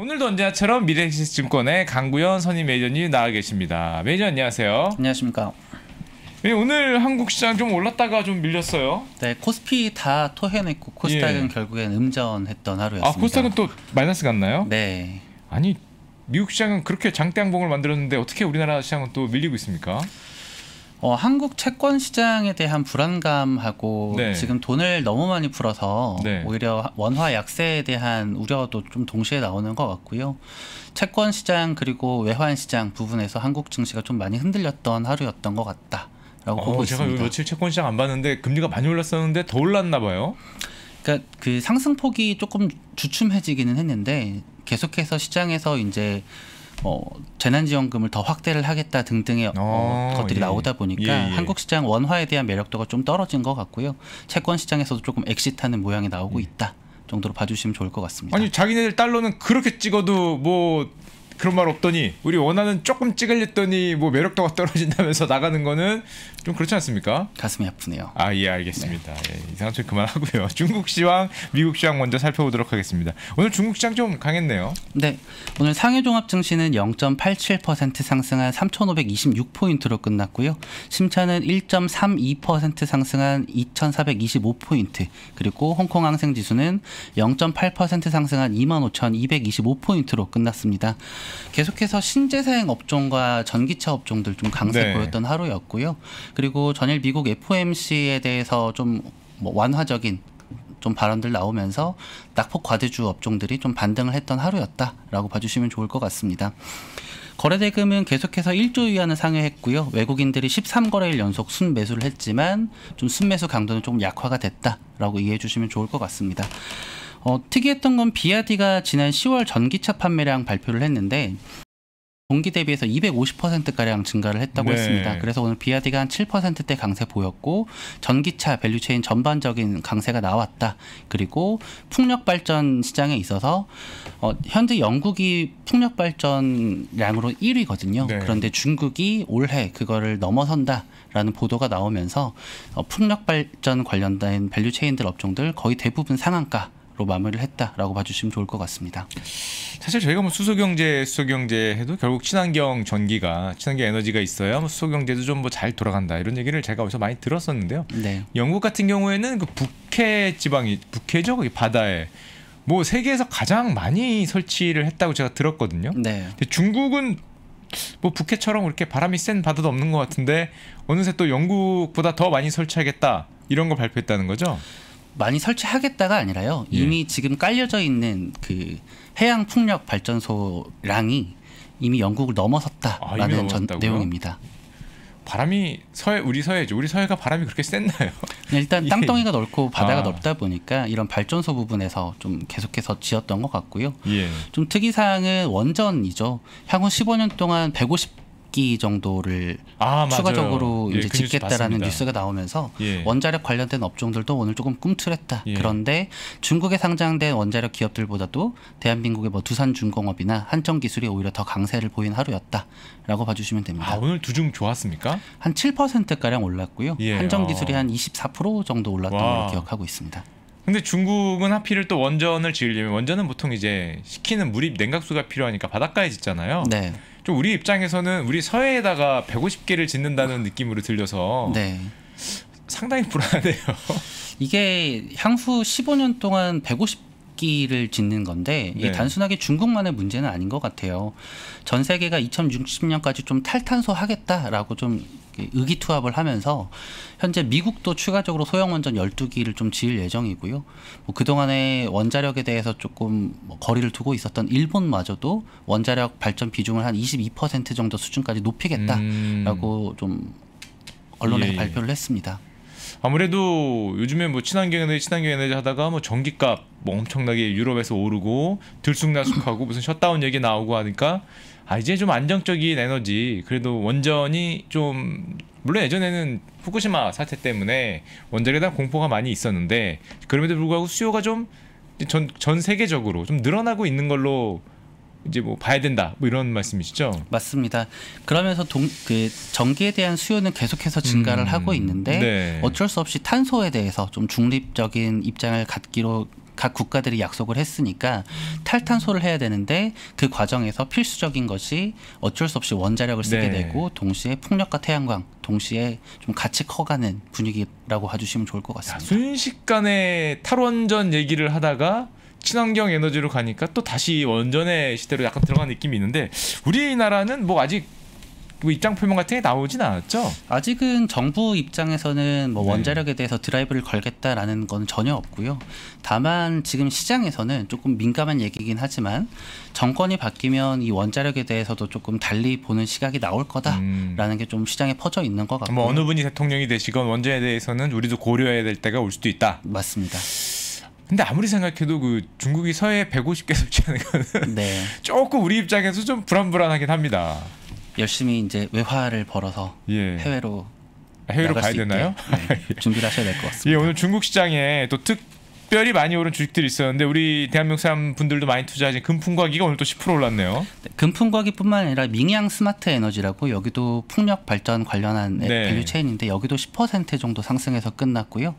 오늘도 언제나처럼 미래증권의 시 강구현 선임 매니저님 나와 계십니다. 매니저 안녕하세요. 안녕하십니까. 네, 오늘 한국 시장 좀 올랐다가 좀 밀렸어요. 네, 코스피 다 토해냈고 코스닥은 예. 결국엔 음전했던 하루였습니다. 아, 코스닥은 또 마이너스 갔나요? 네. 아니 미국 시장은 그렇게 장대 항봉을 만들었는데 어떻게 우리나라 시장은 또 밀리고 있습니까? 어, 한국 채권 시장에 대한 불안감하고 네. 지금 돈을 너무 많이 풀어서 네. 오히려 원화 약세에 대한 우려도 좀 동시에 나오는 것 같고요. 채권 시장 그리고 외환 시장 부분에서 한국 증시가 좀 많이 흔들렸던 하루였던 것 같다라고 어, 보고 제가 있습니다. 며칠 채권 시장 안 봤는데 금리가 많이 올랐었는데 더 올랐나 봐요. 그러니까 그 상승폭이 조금 주춤해지기는 했는데 계속해서 시장에서 이제 어, 재난지원금을 더 확대를 하겠다 등등의 어, 어, 것들이 예. 나오다 보니까 예, 예. 한국 시장 원화에 대한 매력도가 좀 떨어진 것 같고요. 채권 시장에서도 조금 엑시트하는 모양이 나오고 예. 있다 정도로 봐주시면 좋을 것 같습니다. 아니 자기네들 달러는 그렇게 찍어도 뭐 그런 말 없더니 우리 원하는 조금 찍으랬더니 뭐 매력도가 떨어진다면서 나가는 거는 좀 그렇지 않습니까? 가슴이 아프네요. 아 예 알겠습니다. 네. 예, 이상한 소리 그만하고요. 중국 시황, 미국 시황 먼저 살펴보도록 하겠습니다. 오늘 중국 시장 좀 강했네요. 네. 오늘 상해 종합 증시는 0.87% 상승한 3,526포인트로 끝났고요. 심차는 1.32% 상승한 2,425포인트 그리고 홍콩 항생 지수는 0.8% 상승한 25,225포인트로 끝났습니다. 계속해서 신재생 업종과 전기차 업종들 좀 강세 네. 보였던 하루였고요. 그리고 전일 미국 FOMC에 대해서 좀뭐 완화적인 좀 발언들 나오면서 낙폭 과대주 업종들이 좀 반등을 했던 하루였다라고 봐주시면 좋을 것 같습니다. 거래대금은 계속해서 1조 위안을 상회했고요. 외국인들이 13거래일 연속 순매수를 했지만 좀 순매수 강도는 좀 약화가 됐다라고 이해해 주시면 좋을 것 같습니다. 어, 특이했던 건 비아디가 지난 10월 전기차 판매량 발표를 했는데 동기 대비해서 250%가량 증가를 했다고 네. 했습니다. 그래서 오늘 비아디가 한 7%대 강세 보였고 전기차 밸류체인 전반적인 강세가 나왔다. 그리고 풍력 발전 시장에 있어서 어, 현재 영국이 풍력 발전량으로 1위거든요. 네. 그런데 중국이 올해 그거를 넘어선다라는 보도가 나오면서 어, 풍력 발전 관련된 밸류체인들 업종들 거의 대부분 상한가 마무리를 했다라고 봐주시면 좋을 것 같습니다. 사실 저희가 뭐 수소경제, 수소경제 해도 결국 친환경 전기가 친환경 에너지가 있어야 뭐 수소경제도 좀 뭐 잘 돌아간다 이런 얘기를 제가 어디서 많이 들었었는데요. 네. 영국 같은 경우에는 그 북해 지방이 북해죠 거기 그 바다에 뭐 세계에서 가장 많이 설치를 했다고 제가 들었거든요. 네. 근데 중국은 뭐 북해처럼 그렇게 바람이 센 바다도 없는 것 같은데 어느새 또 영국보다 더 많이 설치하겠다 이런 걸 발표했다는 거죠. 많이 설치하겠다가 아니라요. 예. 이미 예. 지금 깔려져 있는 그 해양 풍력 발전소랑이 이미 영국을 넘어섰다라는 아, 전, 내용입니다. 바람이 서해 우리 서해죠. 우리 서해가 바람이 그렇게 셌나요? 네, 일단 예. 땅덩이가 예. 넓고 바다가 아. 넓다 보니까 이런 발전소 부분에서 좀 계속해서 지었던 것 같고요. 예. 좀 특이 사항은 원전이죠. 향후 15년 동안 150 1기 정도를 아, 추가적으로 예, 이제 예, 짓겠다라는 봤습 뉴스가 나오면서 예. 원자력 관련된 업종들도 오늘 조금 꿈틀했다. 예. 그런데 중국에 상장된 원자력 기업들보다도 대한민국의 뭐 두산중공업이나 한정기술이 오히려 더 강세를 보인 하루였다라고 봐주시면 됩니다. 아, 오늘 두 중 좋았습니까? 한 7%가량 올랐고요. 예, 한정기술이 어. 한24% 정도 올랐던 걸 기억하고 있습니다. 근데 중국은 하필 또 원전을 지으려면 원전은 보통 이제 시키는 물입 냉각수가 필요하니까 바닷가에 짓잖아요. 네. 좀 우리 입장에서는 우리 서해에다가 150개를 짓는다는 느낌으로 들려서 네. 상당히 불안해요. 이게 향후 15년 동안 150 기를 짓는 건데 이게 네. 단순하게 중국만의 문제는 아닌 것 같아요. 전 세계가 2060년까지 좀 탈탄소 하겠다라고 좀 의기투합을 하면서 현재 미국도 추가적으로 소형 원전 12기를 좀 지을 예정이고요. 뭐 그동안에 원자력에 대해서 조금 뭐 거리를 두고 있었던 일본마저도 원자력 발전 비중을 한 22% 정도 수준까지 높이겠다라고 음. 좀 언론에서 예. 예. 발표를 했습니다. 아무래도 요즘에 뭐 친환경 에너지 친환경 에너지 하다가 뭐 전기값 뭐 엄청나게 유럽에서 오르고 들쑥날쑥하고 무슨 셧다운 얘기 나오고 하니까 아 이제 좀 안정적인 에너지 그래도 원전이 좀 물론 예전에는 후쿠시마 사태 때문에 원전에 대한 공포가 많이 있었는데 그럼에도 불구하고 수요가 좀 전 전 세계적으로 좀 늘어나고 있는 걸로 이제 뭐 봐야 된다 뭐 이런 말씀이시죠? 맞습니다. 그러면서 동, 그 전기에 대한 수요는 계속해서 증가를 음, 하고 있는데 네. 어쩔 수 없이 탄소에 대해서 좀 중립적인 입장을 갖기로 각 국가들이 약속을 했으니까 탈탄소를 해야 되는데 그 과정에서 필수적인 것이 어쩔 수 없이 원자력을 쓰게 네. 되고 동시에 풍력과 태양광 동시에 좀 같이 커가는 분위기라고 봐주시면 좋을 것 같습니다. 야, 순식간에 탈원전 얘기를 하다가 친환경 에너지로 가니까 또 다시 원전의 시대로 약간 들어간 느낌이 있는데 우리나라는 뭐 아직 뭐 입장 표명 같은 게 나오진 않았죠? 아직은 정부 입장에서는 뭐 네. 원자력에 대해서 드라이브를 걸겠다라는 건 전혀 없고요. 다만 지금 시장에서는 조금 민감한 얘기긴 하지만 정권이 바뀌면 이 원자력에 대해서도 조금 달리 보는 시각이 나올 거다라는 음. 게좀 시장에 퍼져 있는 것 같고. 뭐 어느 분이 대통령이 되시건 원전에 대해서는 우리도 고려해야 될 때가 올 수도 있다. 맞습니다. 근데 아무리 생각해도 그 중국이 서해 150개 설치하는 거는 네. 조금 우리 입장에서 좀 불안불안하긴 합니다. 열심히 이제 외화를 벌어서 예. 해외로 해외로 가야 되나요? 네, 준비를 하셔야 될것 예, 같습니다. 예, 오늘 중국 시장에 또특 특별히 많이 오른 주식들이 있었는데 우리 대한민국 사람 분들도 많이 투자하신 금풍과기가 오늘 또 10% 올랐네요. 네, 금풍과기뿐만 아니라 밍양 스마트 에너지라고 여기도 풍력 발전 관련한 네. 밸류 체인인데 여기도 10% 정도 상승해서 끝났고요.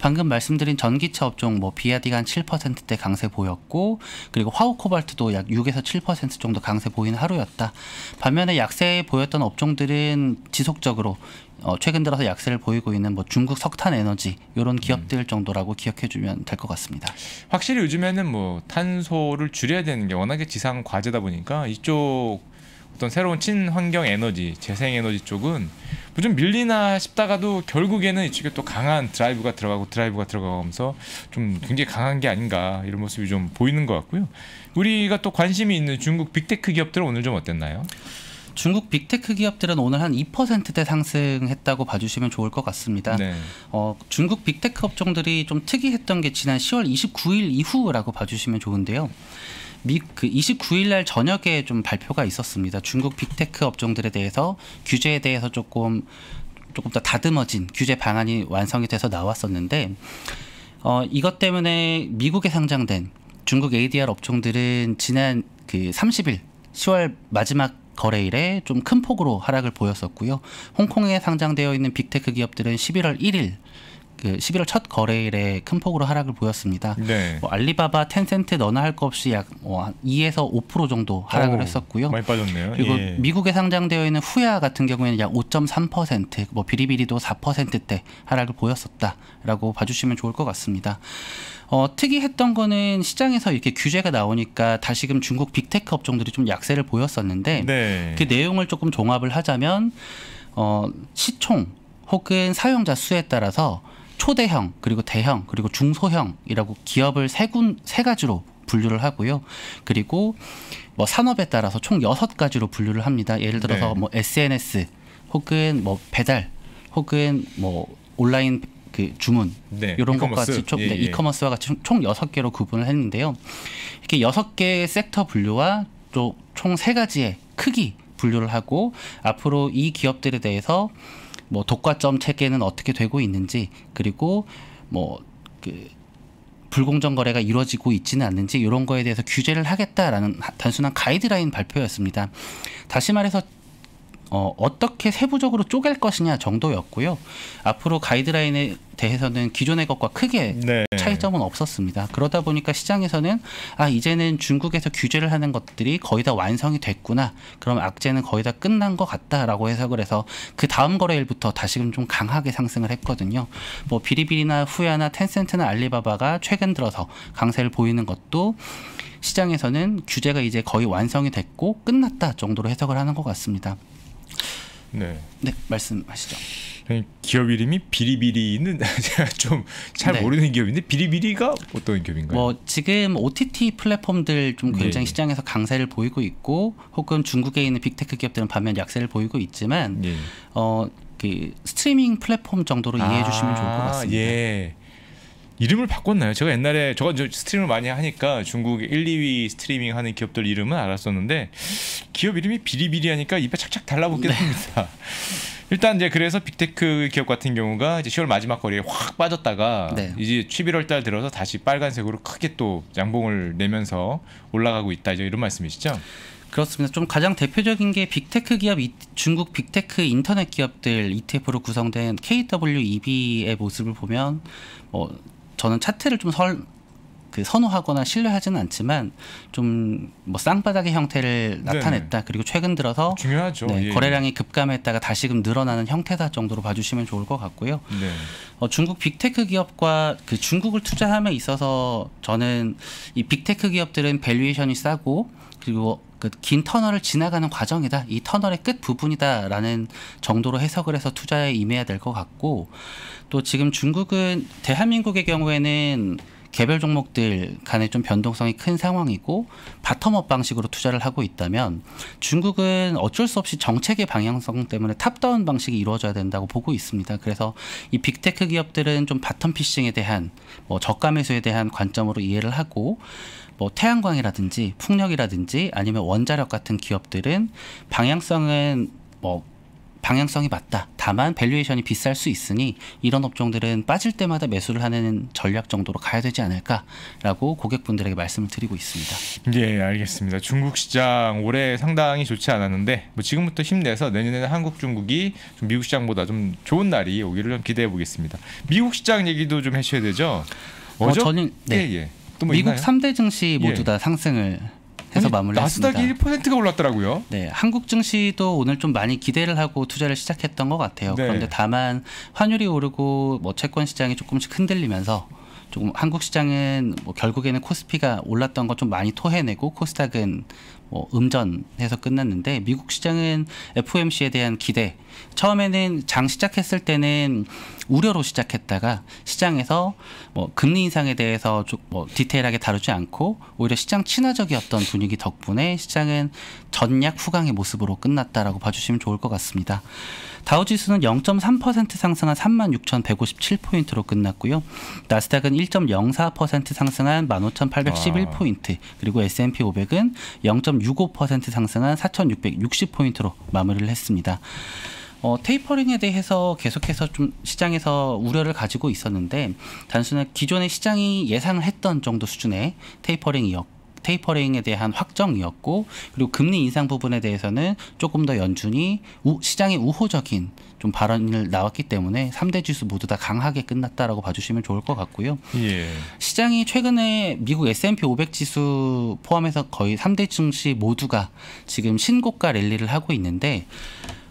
방금 말씀드린 전기차 업종 뭐 비아디가 7%대 강세 보였고 그리고 화우코발트도 약 6에서 7% 정도 강세 보인 하루였다. 반면에 약세 보였던 업종들은 지속적으로 어, 최근 들어서 약세를 보이고 있는 뭐 중국 석탄 에너지 이런 음. 기업들 정도라고 기억해 주면 될 것 같습니다. 확실히 요즘에는 뭐 탄소를 줄여야 되는 게 워낙에 지상 과제다 보니까 이쪽 어떤 새로운 친환경 에너지, 재생 에너지 쪽은 뭐좀 밀리나 싶다가도 결국에는 이쪽에 또 강한 드라이브가 들어가고 드라이브가 들어가면서 좀 굉장히 강한 게 아닌가 이런 모습이 좀 보이는 것 같고요. 우리가 또 관심이 있는 중국 빅테크 기업들은 오늘 좀 어땠나요? 중국 빅테크 기업들은 오늘 한 2%대 상승했다고 봐주시면 좋을 것 같습니다. 네. 어, 중국 빅테크 업종들이 좀 특이했던 게 지난 10월 29일 이후라고 봐주시면 좋은데요. 미, 그 29일 날 저녁에 좀 발표가 있었습니다. 중국 빅테크 업종들에 대해서 규제에 대해서 조금 조금 더 다듬어진 규제 방안이 완성이 돼서 나왔었는데 어, 이것 때문에 미국에 상장된 중국 ADR 업종들은 지난 그 30일 10월 마지막 거래일에 좀 큰 폭으로 하락을 보였었고요. 홍콩에 상장되어 있는 빅테크 기업들은 11월 1일 그 11월 첫 거래일에 큰 폭으로 하락을 보였습니다. 네. 뭐 알리바바, 텐센트 너나 할 거 없이 약뭐 2에서 5% 정도 하락을 오, 했었고요. 많이 빠졌네요. 그리고 예. 미국에 상장되어 있는 후야 같은 경우에는 약 5.3%, 뭐 비리비리도 4%대 하락을 보였었다라고 봐주시면 좋을 것 같습니다. 어, 특이했던 거는 시장에서 이렇게 규제가 나오니까 다시금 중국 빅테크 업종들이 좀 약세를 보였었는데 네. 그 내용을 조금 종합을 하자면 어, 시총 혹은 사용자 수에 따라서 초대형 그리고 대형 그리고 중소형이라고 기업을 세 군 세 가지로 분류를 하고요. 그리고 뭐 산업에 따라서 총 여섯 가지로 분류를 합니다. 예를 들어서 네. 뭐 SNS 혹은 뭐 배달 혹은 뭐 온라인 그 주문 네, 이런 것까지 e 총, 네, 예, 네, 예. 이커머스와 같이 총 여섯 개로 구분을 했는데요. 이렇게 여섯 개의 섹터 분류와 또 총 세 가지의 크기 분류를 하고 앞으로 이 기업들에 대해서 뭐 독과점 체계는 어떻게 되고 있는지 그리고 뭐그 불공정 거래가 이루어지고 있지는 않는지 이런 거에 대해서 규제를 하겠다라는 단순한 가이드라인 발표였습니다. 다시 말해서 어, 어떻게 세부적으로 쪼갤 것이냐 정도였고요. 앞으로 가이드라인에 대해서는 기존의 것과 크게 네. 차이점은 없었습니다. 그러다 보니까 시장에서는 아 이제는 중국에서 규제를 하는 것들이 거의 다 완성이 됐구나. 그럼 악재는 거의 다 끝난 것 같다라고 해석을 해서 그 다음 거래일부터 다시금 좀 강하게 상승을 했거든요. 뭐 비리비리나 후야나 텐센트나 알리바바가 최근 들어서 강세를 보이는 것도 시장에서는 규제가 이제 거의 완성이 됐고 끝났다 정도로 해석을 하는 것 같습니다. 네. 네, 말씀하시죠. 기업 이름이 비리비리는 제가 좀잘 네. 모르는 기업인데 비리비리가 어떤 기업인가요? 뭐 지금 OTT 플랫폼들 좀 굉장히 예. 시장에서 강세를 보이고 있고 혹은 중국에 있는 빅테크 기업들은 반면 약세를 보이고 있지만 예. 어. 그 스트리밍 플랫폼 정도로 이해해 주시면 좋을 것 아, 같습니다. 예. 이름을 바꿨나요? 제가 옛날에 저가 스트리을 많이 하니까 중국 1, 2위 스트리밍 하는 기업들 이름은 알았었는데 기업 이름이 비리비리 하니까 입에 착착 달라붙긴 네. 합니다. 일단 이제 그래서 빅테크 기업 같은 경우가 이제 10월 마지막 거리에 확 빠졌다가 네. 이제 11월 달 들어서 다시 빨간색으로 크게 또 양봉을 내면서 올라가고 있다 이제 이런 말씀이시죠? 그렇습니다. 좀 가장 대표적인 게 빅테크 기업 중국 빅테크 인터넷 기업들 ETF로 구성된 KWEB의 모습을 보면 뭐 저는 차트를 좀 설, 그 선호하거나 신뢰하지는 않지만 좀 뭐 쌍바닥의 형태를 네. 나타냈다 네 그리고 최근 들어서 중요하죠 네, 예. 예. 거래량이 급감했다가 다시금 늘어나는 형태다 정도로 봐주시면 좋을 것 같고요 네. 어, 중국 빅테크 기업과 그 중국을 투자함에 있어서 저는 이 빅테크 기업들은 밸류에이션이 싸고 그리고 그긴 터널을 지나가는 과정이다. 이 터널의 끝 부분이다라는 정도로 해석을 해서 투자에 임해야 될 것 같고 또 지금 중국은 대한민국의 경우에는 개별 종목들 간의 좀 변동성이 큰 상황이고 바텀업 방식으로 투자를 하고 있다면 중국은 어쩔 수 없이 정책의 방향성 때문에 탑다운 방식이 이루어져야 된다고 보고 있습니다. 그래서 이 빅테크 기업들은 좀 바텀 피싱에 대한 뭐 저가 매수에 대한 관점으로 이해를 하고 뭐 태양광이라든지 풍력이라든지 아니면 원자력 같은 기업들은 방향성은 뭐 방향성이 맞다. 다만 밸류에이션이 비쌀 수 있으니 이런 업종들은 빠질 때마다 매수를 하는 전략 정도로 가야 되지 않을까라고 고객분들에게 말씀을 드리고 있습니다. 예, 알겠습니다. 중국 시장 올해 상당히 좋지 않았는데 뭐 지금부터 힘내서 내년에는 한국 중국이 좀 미국 시장보다 좀 좋은 날이 오기를 좀 기대해 보겠습니다. 미국 시장 얘기도 좀해셔야 되죠. 어저 어, 저는 예, 네. 예, 예. 뭐 미국 있나요? 3대 증시 예. 모두 예. 다 상승을 해서 마무리했습니다. 나스닥이 1%가 올랐더라고요. 네, 한국 증시도 오늘 좀 많이 기대를 하고 투자를 시작했던 것 같아요. 네. 그런데 다만 환율이 오르고 뭐 채권 시장이 조금씩 흔들리면서 조금 한국 시장은 뭐 결국에는 코스피가 올랐던 것 좀 많이 토해내고 코스닥은 어, 음전해서 끝났는데 미국 시장은 FOMC에 대한 기대 처음에는 장 시작했을 때는 우려로 시작했다가 시장에서 뭐 금리 인상에 대해서 뭐 디테일하게 다루지 않고 오히려 시장 친화적이었던 분위기 덕분에 시장은 전략 후강의 모습으로 끝났다라고 봐주시면 좋을 것 같습니다. 다우지수는 0.3% 상승한 36,157포인트로 끝났고요. 나스닥은 1.04% 상승한 15,811포인트 그리고 S&P 500은 0. 0.65% 상승한 4,660포인트로 마무리를 했습니다. 어, 테이퍼링에 대해서 계속해서 좀 시장에서 우려를 가지고 있었는데 단순한 기존의 시장이 예상 했던 정도 수준의 테이퍼링이었고 테이퍼링에 대한 확정이었고 그리고 금리 인상 부분에 대해서는 조금 더 연준이 우, 시장의 우호적인 좀 발언을 나왔기 때문에 삼대 지수 모두 다 강하게 끝났다라고 봐주시면 좋을 것 같고요. 예. 시장이 최근에 미국 S&P 500 지수 포함해서 거의 삼대 증시 모두가 지금 신고가 랠리를 하고 있는데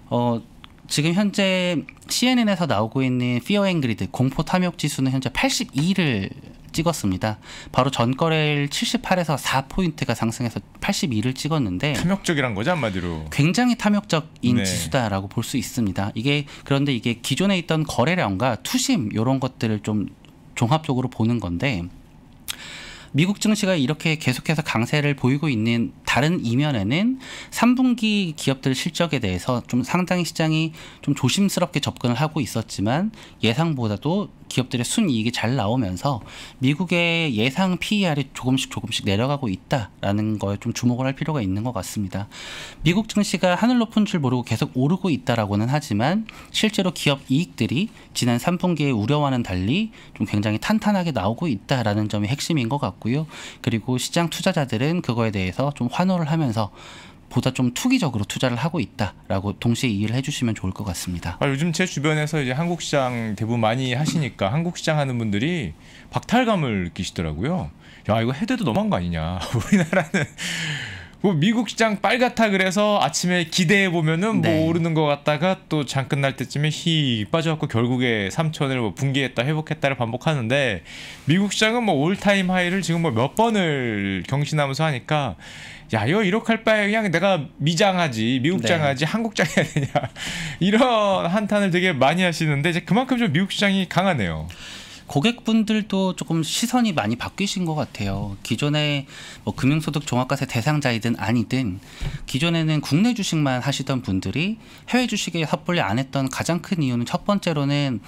어 지금 현재 CNN에서 나오고 있는 피어 앵그리드 공포 탐욕 지수는 현재 82를 찍었습니다. 바로 전거래일 78에서 4포인트가 상승해서 82를 찍었는데 탐욕적이란 거죠 한마디로. 굉장히 탐욕적인 네. 지수다라고 볼 수 있습니다. 이게 그런데 이게 기존에 있던 거래량과 투심 이런 것들을 좀 종합적으로 보는 건데 미국 증시가 이렇게 계속해서 강세를 보이고 있는 다른 이면에는 3분기 기업들 실적에 대해서 좀 상당히 시장이 좀 조심스럽게 접근을 하고 있었지만 예상보다도 기업들의 순이익이 잘 나오면서 미국의 예상 PER이 조금씩 조금씩 내려가고 있다라는 걸좀 주목을 할 필요가 있는 것 같습니다. 미국 증시가 하늘 높은 줄 모르고 계속 오르고 있다라고는 하지만 실제로 기업 이익들이 지난 3분기에 우려와는 달리 좀 굉장히 탄탄하게 나오고 있다라는 점이 핵심인 것 같고요. 그리고 시장 투자자들은 그거에 대해서 좀 환호를 하면서 보다 좀 투기적으로 투자를 하고 있다라고 동시에 이해를 해주시면 좋을 것 같습니다. 아, 요즘 제 주변에서 이제 한국 시장 대부분 많이 하시니까 한국 시장 하는 분들이 박탈감을 느끼시더라고요. 야 이거 해대도 너무한 거 아니냐? 우리나라는 뭐 미국 시장 빨갛다 그래서 아침에 기대해 보면은 뭐 네. 뭐 오르는 것 같다가 또 장 끝날 때쯤에 히 빠져갖고 결국에 3천을 뭐 붕괴했다 회복했다를 반복하는데 미국 시장은 뭐 올타임 하이를 지금 뭐 몇 번을 경신하면서 하니까 야요거 이렇게 할 바에 그냥 내가 미장하지 미국장하지 네. 한국장 해야 되냐 이런 한탄을 되게 많이 하시는데 이제 그만큼 좀 미국 시장이 강하네요. 고객분들도 조금 시선이 많이 바뀌신 것 같아요. 기존에 뭐 금융소득 종합과세 대상자이든 아니든 기존에는 국내 주식만 하시던 분들이 해외 주식에 섣불리 안 했던 가장 큰 이유는 첫 번째로는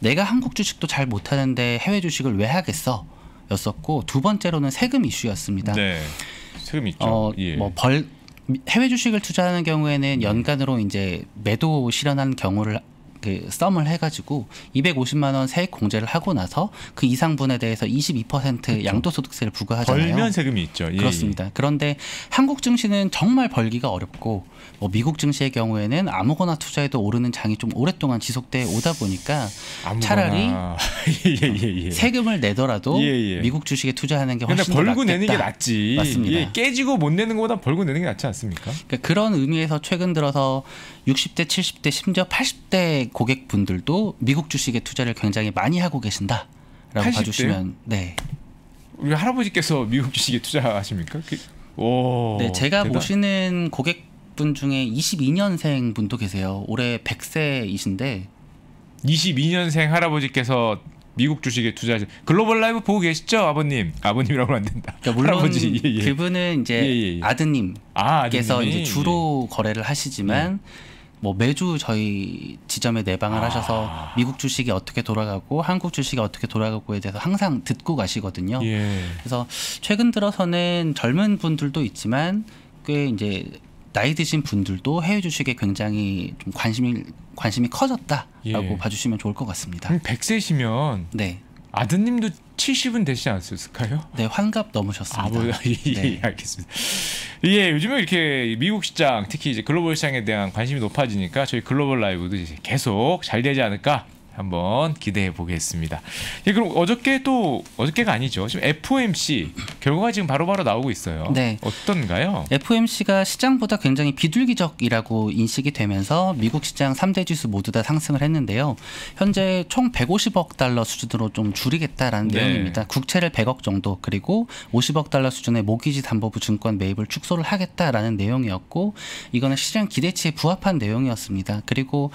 내가 한국 주식도 잘 못하는데 해외 주식을 왜 하겠어? 였었고 두 번째로는 세금 이슈였습니다. 네. 세금 있죠. 어, 예. 뭐벌 해외 주식을 투자하는 경우에는 연간으로 이제 매도 실현한 경우를 그 썸을 해가지고 250만 원 세액 공제를 하고 나서 그 이상분에 대해서 22% 양도소득세를 부과하잖아요. 벌면 세금이 있죠. 예, 예. 그렇습니다. 예. 그런데 한국 증시는 정말 벌기가 어렵고 뭐 미국 증시의 경우에는 아무거나 투자해도 오르는 장이 좀 오랫동안 지속돼 오다 보니까 아무거나. 차라리 예, 예, 예, 세금을 내더라도 미국 주식에 투자하는 게 훨씬 벌고 더 벌고 내는 게 낫지. 맞습니다. 깨지고 못 내는 것보다 벌고 내는 게 낫지 않습니까? 그러니까 그런 의미에서 최근 들어서 60대, 70대, 심지어 80대 고객분들도 미국 주식에 투자를 굉장히 많이 하고 계신다라고 80대? 봐주시면 네. 우리 할아버지께서 미국 주식에 투자하십니까? 그, 오. 네, 제가 대단. 모시는 고객분 중에 22년생 분도 계세요. 올해 100세이신데 22년생 할아버지께서 미국 주식에 투자하신 글로벌 라이브 보고 계시죠 아버님 아버님이라고 안 된다 그러니까 물론 할아버지 예, 예. 그분은 이제 예, 예, 예. 아드님께서 아, 아드님이? 이제 주로 거래를 하시지만 네. 뭐 매주 저희 지점에 내방을 아. 하셔서 미국 주식이 어떻게 돌아가고 한국 주식이 어떻게 돌아가고에 대해서 항상 듣고 가시거든요. 예. 그래서 최근 들어서는 젊은 분들도 있지만 꽤 이제 나이 드신 분들도 해외 주식에 굉장히 좀 관심이 관심이 커졌다라고 예. 봐주시면 좋을 것 같습니다. 백세시면 네. 아드님도 70은 되지 않으셨을까요? 네, 환갑 넘으셨습니다. 아, 뭐, 예, 예 네. 예, 알겠습니다. 예, 요즘에 이렇게 미국 시장, 특히 이제 글로벌 시장에 대한 관심이 높아지니까 저희 글로벌 라이브도 이제 계속 잘 되지 않을까 한번 기대해 보겠습니다. 예, 그럼 어저께 또 어저께가 아니죠. 지금 FOMC 결과가 지금 바로바로 바로 나오고 있어요. 네. 어떤가요? FOMC가 시장보다 굉장히 비둘기적이라고 인식이 되면서 미국 시장 3대 지수 모두 다 상승을 했는데요. 현재 총 150억 달러 수준으로 좀 줄이겠다라는 네. 내용입니다. 국채를 100억 정도 그리고 50억 달러 수준의 모기지 담보부 증권 매입을 축소를 하겠다라는 내용이었고 이거는 시장 기대치에 부합한 내용이었습니다. 그리고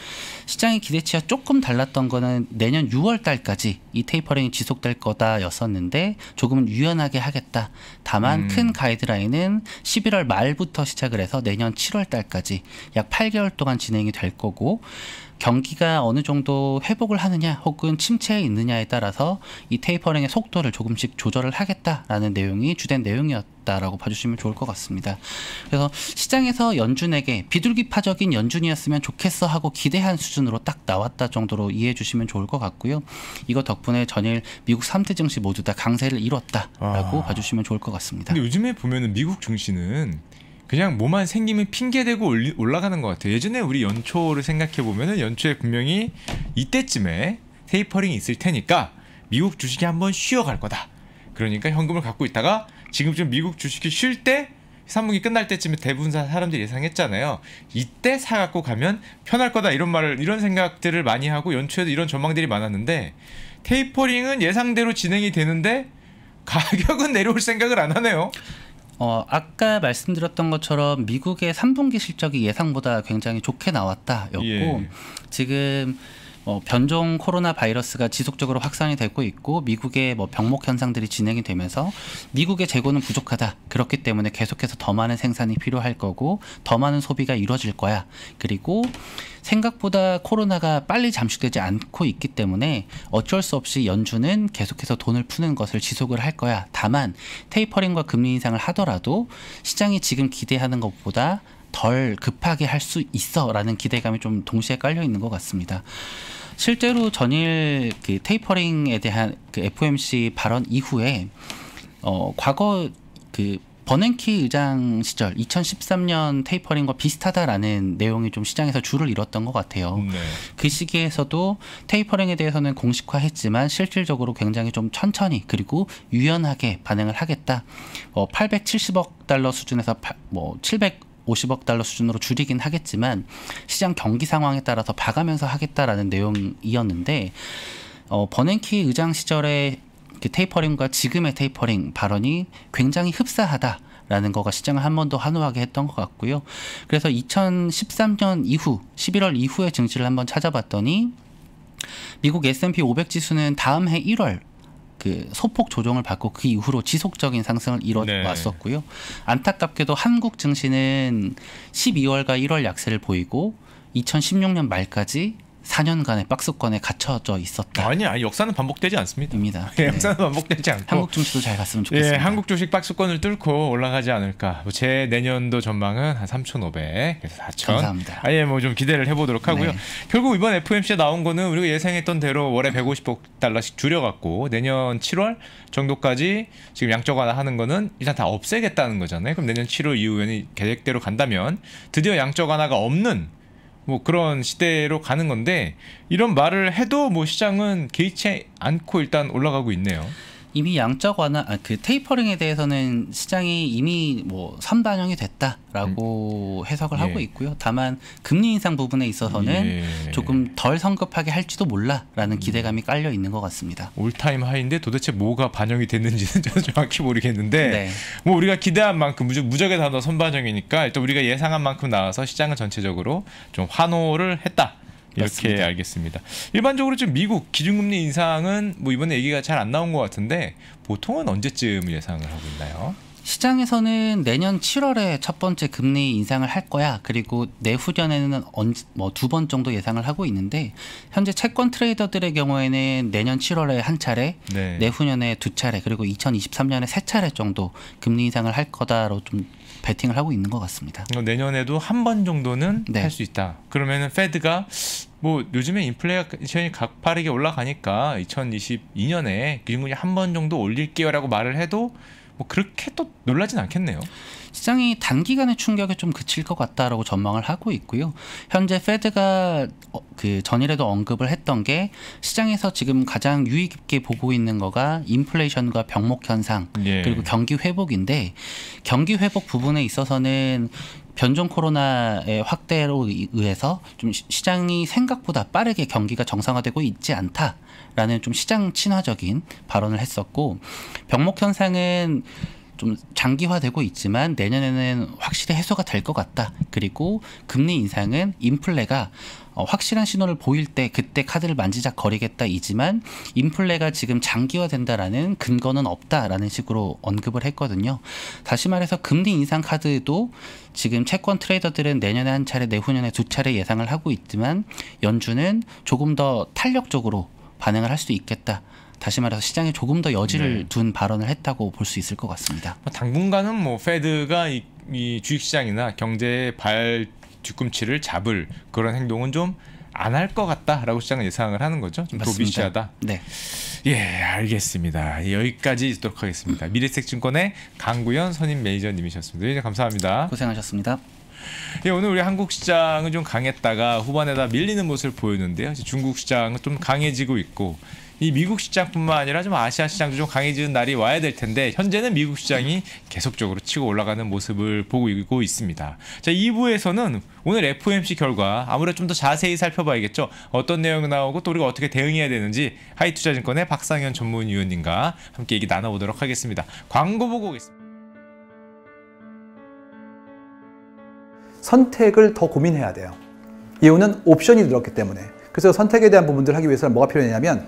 시장의 기대치와 조금 달랐던 거는 내년 6월 달까지 이 테이퍼링이 지속될 거다였었는데 조금은 유연하게 하겠다. 다만 음. 큰 가이드라인은 11월 말부터 시작을 해서 내년 7월 달까지 약 8개월 동안 진행이 될 거고 경기가 어느 정도 회복을 하느냐 혹은 침체에 있느냐에 따라서 이 테이퍼링의 속도를 조금씩 조절을 하겠다라는 내용이 주된 내용이었다라고 봐주시면 좋을 것 같습니다. 그래서 시장에서 연준에게 비둘기파적인 연준이었으면 좋겠어 하고 기대한 수준으로 딱 나왔다 정도로 이해해 주시면 좋을 것 같고요. 이거 덕분에 전일 미국 3대 증시 모두 다 강세를 이뤘다라고 아... 봐주시면 좋을 것 같습니다. 근데 요즘에 보면 미국 증시는 그냥 뭐만 생기면 핑계대고 올라가는것 같아요 예전에 우리 연초를 생각해보면 연초에 분명히 이때쯤에 테이퍼링이 있을 테니까 미국 주식이 한번 쉬어갈 거다 그러니까 현금을 갖고 있다가 지금쯤 미국 주식이 쉴때 3분기 끝날 때쯤에 대부분 사람들이 예상했잖아요 이때 사갖고 가면 편할 거다 이런 말을 이런 생각들을 많이 하고 연초에도 이런 전망들이 많았는데 테이퍼링은 예상대로 진행이 되는데 가격은 내려올 생각을 안 하네요 어, 아까 말씀드렸던 것처럼 미국의 3분기 실적이 예상보다 굉장히 좋게 나왔다였고 예. 지금 어, 변종 코로나 바이러스가 지속적으로 확산이 되고 있고 미국의 뭐 병목 현상들이 진행이 되면서 미국의 재고는 부족하다. 그렇기 때문에 계속해서 더 많은 생산이 필요할 거고 더 많은 소비가 이루어질 거야. 그리고 생각보다 코로나가 빨리 잠식되지 않고 있기 때문에 어쩔 수 없이 연준은 계속해서 돈을 푸는 것을 지속을 할 거야. 다만 테이퍼링과 금리 인상을 하더라도 시장이 지금 기대하는 것보다 덜 급하게 할 수 있어라는 기대감이 좀 동시에 깔려 있는 것 같습니다. 실제로 전일 그 테이퍼링에 대한 그 FOMC 발언 이후에 어, 과거 그 버냉키 의장 시절 2013년 테이퍼링과 비슷하다라는 내용이 좀 시장에서 줄을 잃었던 것 같아요. 네. 그 시기에서도 테이퍼링에 대해서는 공식화했지만 실질적으로 굉장히 좀 천천히 그리고 유연하게 반응을 하겠다. 어, 뭐 870억 달러 수준에서 파, 뭐 700. 50억 달러 수준으로 줄이긴 하겠지만 시장 경기 상황에 따라서 봐가면서 하겠다라는 내용이었는데 어, 버냉키 의장 시절의 그 테이퍼링과 지금의 테이퍼링 발언이 굉장히 흡사하다. 라는 거가 시장을 한 번 더 환호하게 했던 것 같고요. 그래서 2013년 이후 11월 이후의 증시를 한번 찾아봤더니 미국 S&P 500 지수는 다음 해 1월 그 소폭 조정을 받고 그 이후로 지속적인 상승을 이뤄왔었고요. 네. 안타깝게도 한국 증시는 12월과 1월 약세를 보이고 2016년 말까지 4년간의 박스권에 갇혀져 있었다. 아니, 아니 역사는 반복되지 않습니다. 입니다. 예, 네. 역사는 반복되지 않고 한국 주식도 잘 갔으면 좋겠습니다. 예, 한국 주식 박스권을 뚫고 올라가지 않을까. 뭐 제 내년도 전망은 한 3,500, 그래서 4,000. 감사합니다. 아예 뭐 좀 기대를 해보도록 하고요. 네. 결국 이번 f m c 나온 거는 우리가 예상했던 대로 월에 150억 달러씩 줄여갖고 내년 7월 정도까지 지금 양적 완화하는 거는 일단 다 없애겠다는 거잖아요. 그럼 내년 7월 이후에는 계획대로 간다면 드디어 양적 완화가 없는 뭐 그런 시대로 가는 건데 이런 말을 해도 뭐 시장은 개의치 않고 일단 올라가고 있네요. 이미 양적 완화 아, 그 테이퍼링에 대해서는 시장이 이미 뭐 선반영이 됐다라고 음. 해석을 예. 하고 있고요. 다만 금리 인상 부분에 있어서는 예. 조금 덜 성급하게 할지도 몰라라는 음. 기대감이 깔려 있는 것 같습니다. 올타임 하이인데 도대체 뭐가 반영이 됐는지는 저는 정확히 모르겠는데 네. 뭐 우리가 기대한 만큼 무적, 무적의 단어 선반영이니까 일단 우리가 예상한 만큼 나와서 시장은 전체적으로 좀 환호를 했다. 이렇게 맞습니다. 알겠습니다. 일반적으로 지 미국 기준금리 인상은 뭐 이번에 얘기가 잘 안 나온 것 같은데 보통은 언제쯤 예상을 하고 있나요? 시장에서는 내년 7월에 첫 번째 금리 인상을 할 거야. 그리고 내후년에는 뭐두 번 정도 예상을 하고 있는데 현재 채권 트레이더들의 경우에는 내년 7월에 한 차례, 네. 내후년에 두 차례, 그리고 2023년에 세 차례 정도 금리 인상을 할 거다로 좀 베팅을 하고 있는 것 같습니다. 어, 내년에도 한 번 정도는 네. 할수 있다. 그러면은 페드가 뭐 요즘에 인플레이션이 가파르게 올라가니까 2022년에 기준금한번 정도 올릴게요라고 말을 해도 뭐 그렇게 또 놀라진 않겠네요. 시장이 단기간의 충격에 좀 그칠 것 같다라고 전망을 하고 있고요. 현재 페드가 어, 그 전일에도 언급을 했던 게 시장에서 지금 가장 유익 깊게 보고 있는 거가 인플레이션과 병목 현상 예. 그리고 경기 회복인데 경기 회복 부분에 있어서는 변종 코로나의 확대로 의해서 좀 시장이 생각보다 빠르게 경기가 정상화되고 있지 않다라는 좀 시장 친화적인 발언을 했었고 병목 현상은 좀 장기화되고 있지만 내년에는 확실히 해소가 될 것 같다. 그리고 금리 인상은 인플레가 어, 확실한 신호를 보일 때 그때 카드를 만지작거리겠다 이지만 인플레가 지금 장기화된다라는 근거는 없다라는 식으로 언급을 했거든요. 다시 말해서 금리 인상 카드도 지금 채권 트레이더들은 내년에 한 차례 내후년에 두 차례 예상을 하고 있지만 연준은 조금 더 탄력적으로 반응을 할 수도 있겠다. 다시 말해서 시장에 조금 더 여지를 네. 둔 발언을 했다고 볼 수 있을 것 같습니다. 당분간은 뭐 페드가 이, 이 주식시장이나 경제의 발 뒤꿈치를 잡을 그런 행동은 좀 안 할 것 같다라고 시장은 예상을 하는 거죠. 좀 도비시하다. 네. 예, 알겠습니다. 여기까지 있도록 하겠습니다. 미래색증권의 강구현 선임 매니저님이셨습니다. 예, 감사합니다. 고생하셨습니다. 예, 오늘 우리 한국 시장은 좀 강했다가 후반에다 밀리는 모습을 보였는데요. 중국 시장은 좀 강해지고 있고 이 미국 시장뿐만 아니라 좀 아시아 시장도 좀 강해지는 날이 와야 될 텐데 현재는 미국 시장이 계속적으로 치고 올라가는 모습을 보고 있고 있습니다. 자 2부에서는 오늘 FOMC 결과 아무래도 좀 더 자세히 살펴봐야겠죠. 어떤 내용이 나오고 또 우리가 어떻게 대응해야 되는지 하이투자증권의 박상현 전문위원님과 함께 얘기 나눠보도록 하겠습니다. 광고 보고 오겠습니다. 선택을 더 고민해야 돼요. 이유는 옵션이 늘었기 때문에. 그래서 선택에 대한 부분들 하기 위해서는 뭐가 필요하냐면